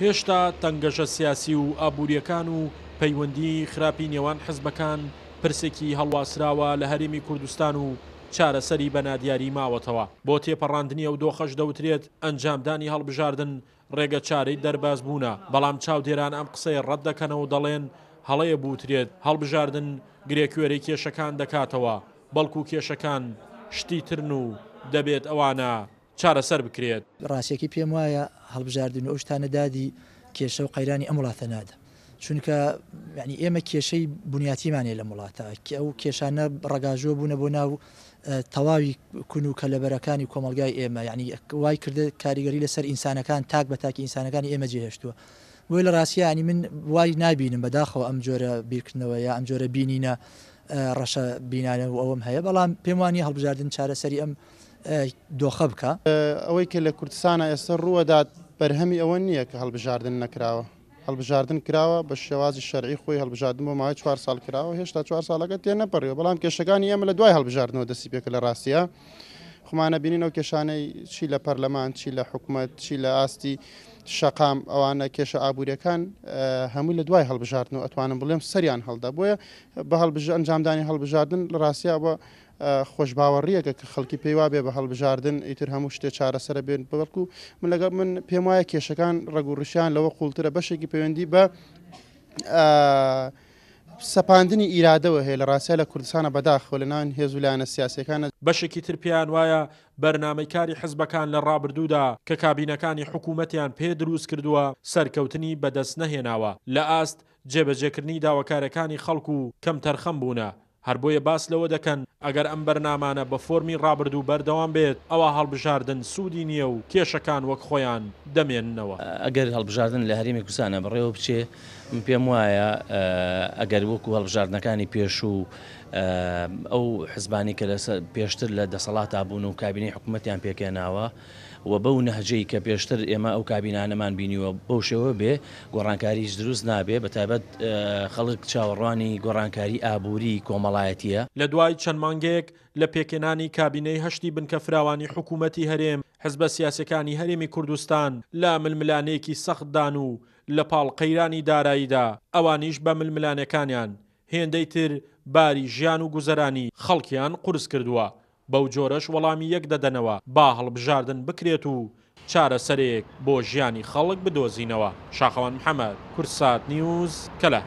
هێشتا تەنگەشە سیاسی و ئابوووریەکان و پەیوەندی خراپی نێوان حزبەکان پرسێکی هەڵواسراوە لە هەرمی کوردستان و چارەسەری بەنادیاری ماوەتەوە بۆ تێپەڕاندنی ئەو دۆخەش دەوترێت ئەنجامدانی هەڵبژاردن ڕێگە چارەی دەرباز بوونە بەڵام چاودێران ئەم قسەی ڕەت دەکەنەوە دەڵێن هەڵەیە بوترێت هەڵبژاردن گرێکوێرەی کێشەکان دەکاتەوە بەڵکو کێشەکان شتی ترن و دەبێت ئەوانە چارەسەر بکرێت ڕاستێکی پێم وایە هەڵبژاردن ئەوشتانە دادی کێشە و قەیرانی ئەم وڵاتە نادە چونکە ینی ئێمە کێشەی بنیاتیمانێ لە وڵاتە ئەو کێشانە ڕگاژۆ بوونە بۆ ناو تەواوی کون و کەلەبەرەکانی کۆمەلگای ئێمە ینی وای کردە کاریگەری لەسەر ئینسانەکان تاک بە تاکی ئینسانەکانی ئێمە جێهێشتووە بۆی لە ڕاستیانی من وای نبینم بەداخەوە ئەم جۆرە بیرکردنەوە یا ئەم جۆرە بینینە ڕەشە بینانە و ئەوم هەیە بەڵام پێم وانی هەڵبژاردن چارەسەری ئەم دۆخە بکە ئەوەی کە لە کوردستانە ئێستا ڕوەدات بەرهەمی ئەوە نییە کە هەڵبژاردن نەکراوە هەڵبژاردن کراوە بە شێوازی شەرعی خۆی هەڵبژاردن بۆ ماوەی چوار سال کراوە هێشتا چوار ساڵەکە تێ نەپەڕێەوە بەڵام کێشەکانی ئێمە لە دوای هەڵبژاردنەوە دەسی پێکە لە ڕاستە خمانە بینینەوە کێشانەی چی لە پەرلەمان چی لە حکوومەت چی لە ئاستی شەقام ئەوانە کێشە ئابوووریەکان هەموو لە دوای هەڵبژاردن و ئەتوانم بڵێم سەریان هەڵدا بۆیە بە هەڵبژ ئەنجامدانی هەڵبژاردن لە ڕاستیا بە خۆش باوەڕیەکە کە خەڵکی پێیوا بێ بە هەڵبژاردن ئیتر هەموو شتێ چارەسەرە بێن بەڵکو من لەگە من پێم وایە کێشەکان ڕگوڕشیان لەوە قوڵترە بەشێکی پەیوەندی بە سەپاندنی ئیرادەوە هەیە لە ڕاستە لە کوردستانە بەداخۆ لە ناوین هێزولانە سیاسەکانە بەشێکی ترپیان وایە بەرنمەیکاری حزبەکان لە ڕابردوودا کە کابینەکانی حکوومەتیان پێ دروست کردووە سەرکەوتنی بەدەست نەهێناوە لە ئاست جێبەجێکردنی داواکارەکانی خەڵکو کەم تەرخەم بوونە هەر بۆیە باس لەوە دەکەن ئەگەر ئەم بەرنامانە بە فۆرمی ڕابرد و بەردەوام بێت ئەوە هەڵبژاردن سوودی نییە و کێشەکان وەک خۆیان دەمێننەوە ئەگەر هەڵبژاردن لە هەرمی کوسانە بڕێوە بچێ پێم وایە ئەگەر وەکو هەڵبژاردنەکانی پێش و ئەو حزبانی کە پێشتر لە دەسەڵات بوون و کابینی حکوومەتیان پێکێناوە. و بەو نەهجەی کە پێشتر ئێمە ئەو کابینانەمان بینیوە بەو شێوە بێ گۆڕانکاریش دروست نابێ بە تایبەت خەڵک چاوەڕوانی گۆڕانکاری ئابووری کۆمەڵایەتیە لە دوای چەندمان مانگەیەک لە پێکێنانی کابینەی هەشتی بنکە فراوانی حکوومەتی هەرێم حز بە سیاسەکانی هەرێمی کوردستان لا ململانەیەکی سەختدان و لە پاڵقەیرانی داراییدا ئەوانیش بە ململانەکانیان هێندەی تر باری ژیان و گوزەرانی خەڵکیان قرس کردووە بەو جۆرەش وەڵامی یەک دەدەنەوە با هەڵبژاردن بکرێت و چارەسەرێک بۆ ژیانی خەڵک بدۆزینەوە شاخەوان محەممەد کورسات نیوز کەلە.